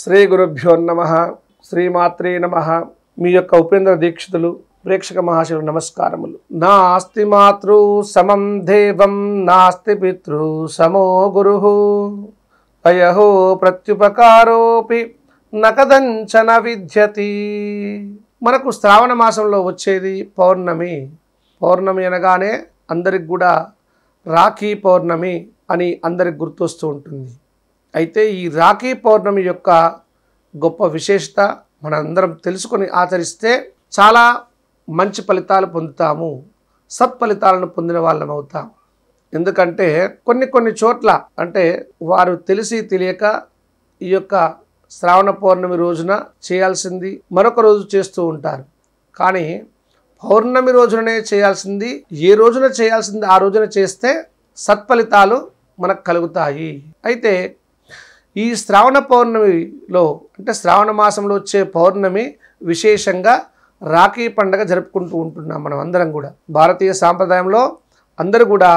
శ్రీ గురుభ్యో నమ శ్రీమాత్రే నమ మీ యొక్క ఉపేంద్ర దీక్షితులు ప్రేక్షక మహాశివులు నమస్కారములు నాస్తి మాతృ సమం దేవం నాస్తి పితృ సమో గురు అయహో ప్రత్యుపకారోపి నకదంచన విద్యతి మనకు శ్రావణ మాసంలో వచ్చేది పౌర్ణమి పౌర్ణమి అనగానే అందరికి కూడా రాఖీ పౌర్ణమి అని అందరికి గుర్తొస్తూ ఉంటుంది అయితే ఈ రాఖీ పౌర్ణమి యొక్క గొప్ప విశేషత మనందరం తెలుసుకొని ఆచరిస్తే చాలా మంచి ఫలితాలు పొందుతాము సత్ఫలితాలను పొందిన వాళ్ళం అవుతాం ఎందుకంటే కొన్ని కొన్ని చోట్ల అంటే వారు తెలిసి తెలియక ఈ యొక్క శ్రావణ పౌర్ణమి రోజున చేయాల్సింది మరొక రోజు చేస్తూ ఉంటారు కానీ పౌర్ణమి రోజుననే చేయాల్సింది ఏ రోజున చేయాల్సింది ఆ రోజున చేస్తే సత్ఫలితాలు మనకు కలుగుతాయి అయితే ఈ శ్రావణ పౌర్ణమిలో అంటే శ్రావణ మాసంలో వచ్చే పౌర్ణమి విశేషంగా రాఖీ పండగ జరుపుకుంటూ ఉంటున్నాం మనం అందరం కూడా భారతీయ సాంప్రదాయంలో అందరూ కూడా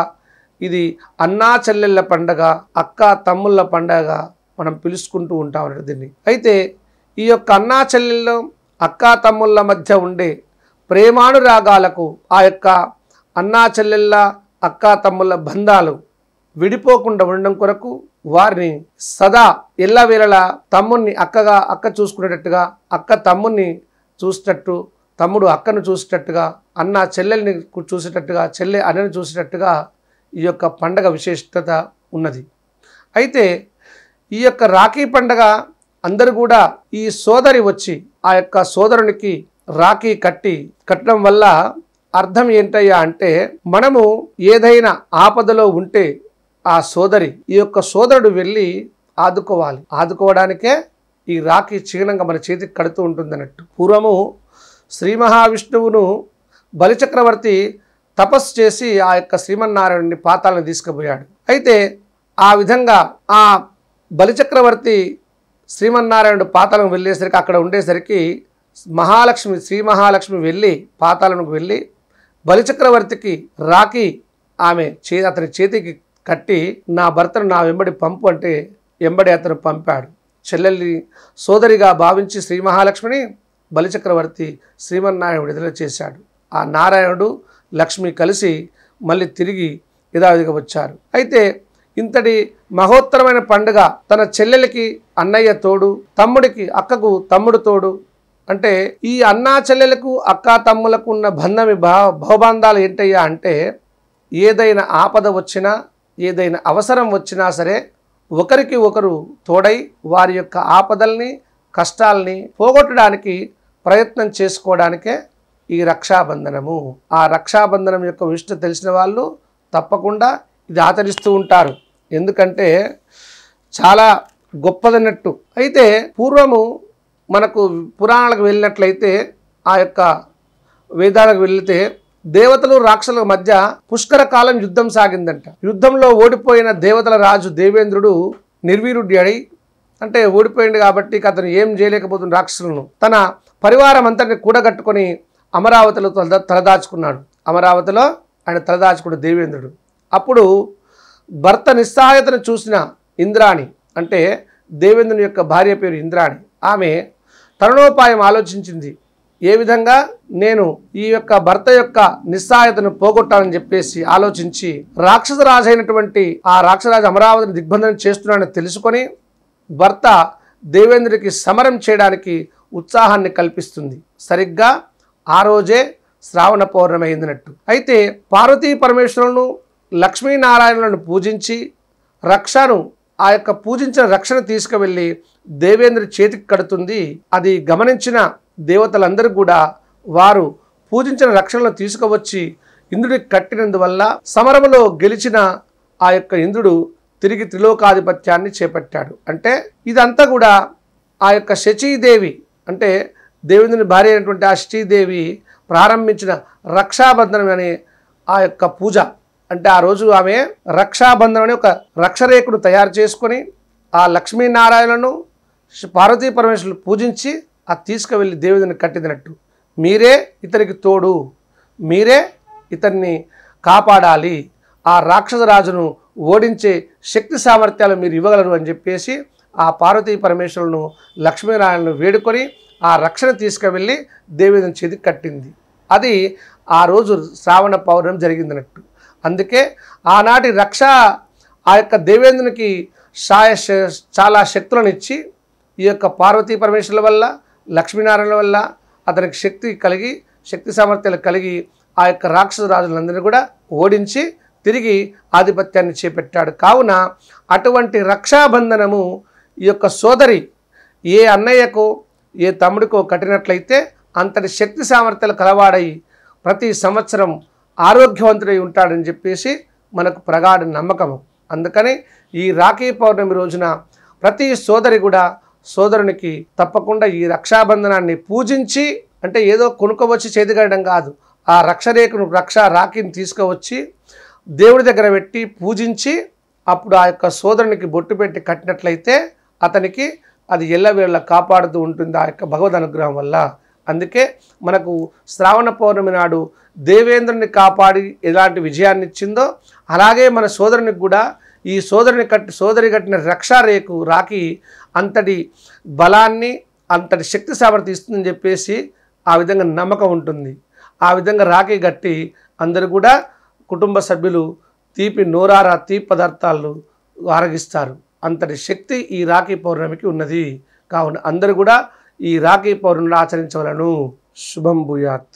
ఇది అన్నా చెల్లెళ్ళ పండగ అక్క తమ్ముళ్ళ పండగ మనం పిలుచుకుంటూ ఉంటాం దీన్ని అయితే ఈ యొక్క అన్నా చెల్లెళ్ళ అక్క తమ్ముళ్ళ మధ్య ఉండే ప్రేమానురాగాలకు ఆ యొక్క అన్నా చెల్లెళ్ళ అక్క తమ్ముళ్ళ బంధాలు విడిపోకుండా ఉండడం కొరకు వారిని సదా ఎల్లవేళలా తమ్ముణ్ణి అక్కగా అక్క చూసుకునేటట్టుగా అక్క తమ్ముణ్ణి చూసేటట్టు తమ్ముడు అక్కను చూసేటట్టుగా అన్న చెల్లెల్ని చూసేటట్టుగా చెల్లె అన్నని చూసేటట్టుగా ఈ యొక్క పండగ విశేషత ఉన్నది అయితే ఈ యొక్క రాఖీ పండగ అందరూ కూడా ఈ సోదరి వచ్చి ఆ యొక్క సోదరునికి రాఖీ కట్టి కట్టడం వల్ల అర్థం ఏంటయ్యా అంటే మనము ఏదైనా ఆపదలో ఉంటే ఆ సోదరి ఈ యొక్క సోదరుడు వెళ్ళి ఆదుకోవాలి ఆదుకోవడానికే ఈ రాఖీ క్షీణంగా మన చేతికి కడుతూ ఉంటుంది అన్నట్టు పూర్వము శ్రీ మహావిష్ణువును బలిచక్రవర్తి తపస్సు చేసి ఆ యొక్క శ్రీమన్నారాయణుని పాతాలను తీసుకుపోయాడు అయితే ఆ విధంగా ఆ బలిచక్రవర్తి శ్రీమన్నారాయణుడు పాతాలను వెళ్ళేసరికి అక్కడ ఉండేసరికి మహాలక్ష్మి శ్రీ మహాలక్ష్మి వెళ్ళి పాతాలను వెళ్ళి బలిచక్రవర్తికి రాఖీ ఆమె చే అతని చేతికి కట్టి నా భర్తను నా వెంబడి పంపు అంటే వెంబడి అతను పంపాడు చెల్లెల్ని సోదరిగా భావించి శ్రీ మహాలక్ష్మిని బలిచక్రవర్తి శ్రీమన్నారాయణ విడుదల చేశాడు ఆ నారాయణుడు లక్ష్మి కలిసి మళ్ళీ తిరిగి యథావిధిగా వచ్చారు అయితే ఇంతటి మహోత్తరమైన పండుగ తన చెల్లెలకి అన్నయ్య తోడు తమ్ముడికి అక్కకు తమ్ముడు తోడు అంటే ఈ అన్నా చెల్లెలకు అక్క తమ్ములకు ఉన్న బంధమి భా భవబంధాలు ఏంటయ్యా అంటే ఏదైనా ఆపద వచ్చినా ఏదైనా అవసరం వచ్చినా సరే ఒకరికి ఒకరు తోడై వారి యొక్క ఆపదల్ని కష్టాల్ని పోగొట్టడానికి ప్రయత్నం చేసుకోవడానికే ఈ రక్షాబంధనము ఆ రక్షాబంధనం యొక్క విషయం తెలిసిన వాళ్ళు తప్పకుండా ఇది ఆచరిస్తూ ఉంటారు ఎందుకంటే చాలా గొప్పదన్నట్టు అయితే పూర్వము మనకు పురాణాలకు వెళ్ళినట్లయితే ఆ యొక్క వేదాలకు వెళితే దేవతలు రాక్షసుల మధ్య పుష్కర కాలం యుద్ధం సాగిందంట యుద్ధంలో ఓడిపోయిన దేవతల రాజు దేవేంద్రుడు అడి అంటే ఓడిపోయింది కాబట్టి అతను ఏం చేయలేకపోతున్న రాక్షసులను తన పరివారం అంతటిని కూడగట్టుకొని అమరావతిలో తల తలదాచుకున్నాడు అమరావతిలో ఆయన తలదాచుకుడు దేవేంద్రుడు అప్పుడు భర్త నిస్సహాయతను చూసిన ఇంద్రాణి అంటే దేవేంద్రుని యొక్క భార్య పేరు ఇంద్రాణి ఆమె తరుణోపాయం ఆలోచించింది ఏ విధంగా నేను ఈ యొక్క భర్త యొక్క నిస్సహాయతను పోగొట్టాలని చెప్పేసి ఆలోచించి రాక్షస అయినటువంటి ఆ రాక్షరాజు అమరావతిని దిగ్బంధనం చేస్తున్నాడని తెలుసుకొని భర్త దేవేంద్రుడికి సమరం చేయడానికి ఉత్సాహాన్ని కల్పిస్తుంది సరిగ్గా ఆ రోజే శ్రావణ పౌర్ణమి అయిందినట్టు అయితే పార్వతీ పరమేశ్వరులను లక్ష్మీనారాయణులను పూజించి రక్షను ఆ యొక్క పూజించిన రక్షణ తీసుకువెళ్ళి దేవేంద్ర చేతికి కడుతుంది అది గమనించిన దేవతలందరూ కూడా వారు పూజించిన రక్షణలు తీసుకువచ్చి ఇంద్రుడికి కట్టినందువల్ల సమరములో గెలిచిన ఆ యొక్క ఇంద్రుడు తిరిగి త్రిలోకాధిపత్యాన్ని చేపట్టాడు అంటే ఇదంతా కూడా ఆ యొక్క శచీదేవి అంటే దేవేంద్రుని భార్య అయినటువంటి ఆ శచీదేవి ప్రారంభించిన రక్షాబంధనం అనే ఆ యొక్క పూజ అంటే ఆ రోజు ఆమె రక్షాబంధనం అనే ఒక రక్షరేఖను తయారు చేసుకొని ఆ లక్ష్మీనారాయణను పార్వతీ పరమేశ్వరులు పూజించి ఆ తీసుకువెళ్ళి దేవుడిని కట్టిదినట్టు మీరే ఇతనికి తోడు మీరే ఇతన్ని కాపాడాలి ఆ రాక్షసరాజును ఓడించే శక్తి సామర్థ్యాలు మీరు ఇవ్వగలరు అని చెప్పేసి ఆ పార్వతీ పరమేశ్వరులను లక్ష్మీనారాయణను వేడుకొని ఆ రక్షణ తీసుకువెళ్ళి దేవేదం చేతి కట్టింది అది ఆ రోజు శ్రావణ పౌర్ణం జరిగిందినట్టు అందుకే ఆనాటి రక్ష ఆ యొక్క దేవేంద్రునికి సాయ చాలా శక్తులను ఇచ్చి ఈ యొక్క పార్వతీ పరమేశ్వరుల వల్ల లక్ష్మీనారాయణ వల్ల అతనికి శక్తి కలిగి శక్తి సామర్థ్యాలు కలిగి ఆ యొక్క రాక్షస రాజులందరినీ కూడా ఓడించి తిరిగి ఆధిపత్యాన్ని చేపట్టాడు కావున అటువంటి రక్షాబంధనము ఈ యొక్క సోదరి ఏ అన్నయ్యకో ఏ తమ్ముడికో కట్టినట్లయితే అంతటి శక్తి సామర్థ్యాలు కలవాడై ప్రతి సంవత్సరం ఆరోగ్యవంతుడై ఉంటాడని చెప్పేసి మనకు ప్రగాఢ నమ్మకము అందుకని ఈ రాఖీ పౌర్ణమి రోజున ప్రతి సోదరి కూడా సోదరునికి తప్పకుండా ఈ రక్షాబంధనాన్ని పూజించి అంటే ఏదో కొనుక్కోవచ్చి చేతికడడం కాదు ఆ రక్షరేఖను రక్ష రాఖీని తీసుకువచ్చి దేవుడి దగ్గర పెట్టి పూజించి అప్పుడు ఆ యొక్క సోదరునికి బొట్టు పెట్టి కట్టినట్లయితే అతనికి అది ఎల్లవేళ కాపాడుతూ ఉంటుంది ఆ యొక్క భగవద్ అనుగ్రహం వల్ల అందుకే మనకు శ్రావణ పౌర్ణమి నాడు దేవేంద్రుని కాపాడి ఎలాంటి విజయాన్ని ఇచ్చిందో అలాగే మన సోదరునికి కూడా ఈ సోదరుని కట్టి సోదరి కట్టిన రక్షారేకు రాకి అంతటి బలాన్ని అంతటి శక్తి సామర్థ్యం ఇస్తుందని చెప్పేసి ఆ విధంగా నమ్మకం ఉంటుంది ఆ విధంగా రాఖీ కట్టి అందరూ కూడా కుటుంబ సభ్యులు తీపి నోరారా తీపి పదార్థాలు ఆరగిస్తారు అంతటి శక్తి ఈ రాఖీ పౌర్ణమికి ఉన్నది కావున అందరు కూడా ఈ రాఖీ పౌర్ణమిని ఆచరించవలను శుభం భూయాత్